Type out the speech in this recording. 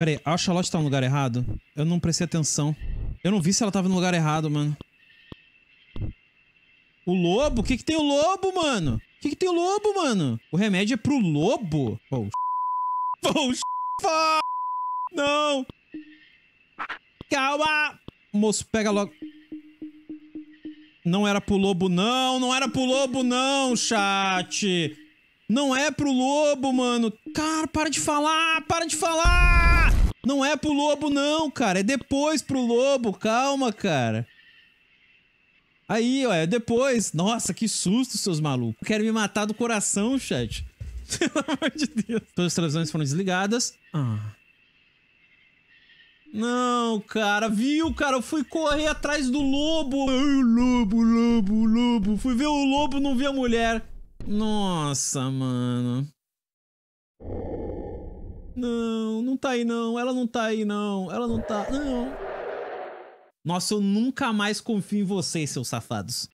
Peraí, a Charlotte tá no lugar errado? Eu não prestei atenção. Eu não vi se ela tava no lugar errado, mano. O lobo? O que que tem o lobo, mano? O que que tem o lobo, mano? O remédio é pro lobo? Oh, oh, Não! Calma! Moço, pega logo. Não era pro lobo, não! Não era pro lobo, não, chat! Não é pro lobo, mano! Cara, para de falar! Para de falar! Não é pro lobo, não, cara. É depois pro lobo. Calma, cara. Aí, ó, é depois. Nossa, que susto, seus malucos. Quero me matar do coração, chat. Pelo amor de Deus. Todas as televisões foram desligadas. Ah. Não, cara, viu, cara? Eu fui correr atrás do lobo. Ai, lobo, lobo, lobo. Fui ver o lobo, não vi a mulher. Nossa, mano. Não, não tá aí não. Ela não tá aí não. Ela não tá. Não. Nossa, eu nunca mais confio em vocês, seus safados.